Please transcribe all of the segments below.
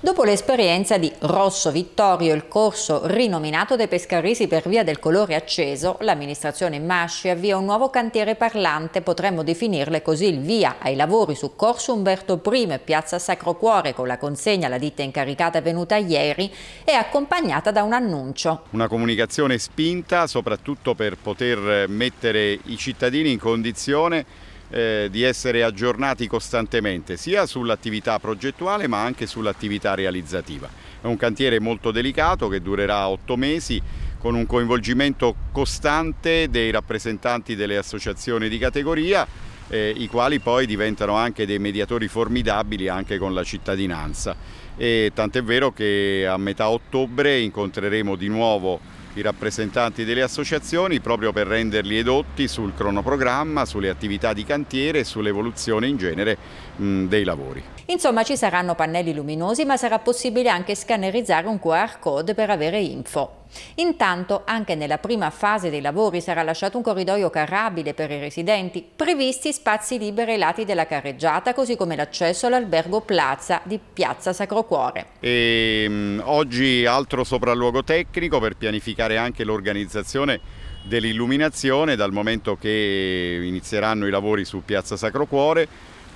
Dopo l'esperienza di Rosso Vittorio, il corso rinominato dai pescarisi per via del colore acceso, l'amministrazione Masci avvia un nuovo cantiere parlante, potremmo definirle così il via ai lavori su Corso Umberto I e Piazza Sacro Cuore con la consegna alla ditta incaricata venuta ieri e accompagnata da un annuncio. Una comunicazione spinta soprattutto per poter mettere i cittadini in condizione eh, di essere aggiornati costantemente sia sull'attività progettuale ma anche sull'attività realizzativa. È un cantiere molto delicato che durerà otto mesi con un coinvolgimento costante dei rappresentanti delle associazioni di categoria eh, i quali poi diventano anche dei mediatori formidabili anche con la cittadinanza. tant'è vero che a metà ottobre incontreremo di nuovo i rappresentanti delle associazioni proprio per renderli edotti sul cronoprogramma, sulle attività di cantiere e sull'evoluzione in genere mh, dei lavori. Insomma ci saranno pannelli luminosi ma sarà possibile anche scannerizzare un QR code per avere info. Intanto anche nella prima fase dei lavori sarà lasciato un corridoio carrabile per i residenti, previsti spazi liberi ai lati della carreggiata, così come l'accesso all'albergo Plaza di Piazza Sacro Cuore. E, ehm, oggi altro sopralluogo tecnico per pianificare anche l'organizzazione dell'illuminazione dal momento che inizieranno i lavori su Piazza Sacro Cuore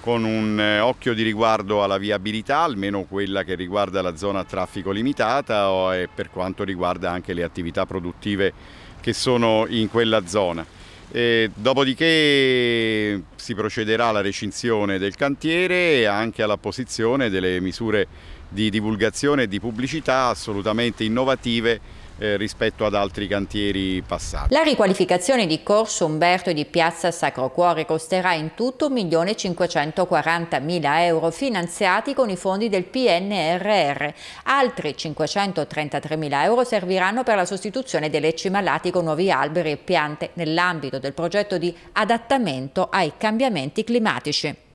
con un eh, occhio di riguardo alla viabilità, almeno quella che riguarda la zona a traffico limitata e per quanto riguarda anche le attività produttive che sono in quella zona. E dopodiché si procederà alla recinzione del cantiere e anche all'apposizione delle misure di divulgazione e di pubblicità assolutamente innovative eh, rispetto ad altri cantieri passati. La riqualificazione di Corso Umberto e di Piazza Sacro Cuore costerà in tutto 1.540.000 euro finanziati con i fondi del PNRR. Altri 533.000 euro serviranno per la sostituzione dei lecci malati con nuovi alberi e piante nell'ambito del progetto di adattamento ai cambiamenti climatici.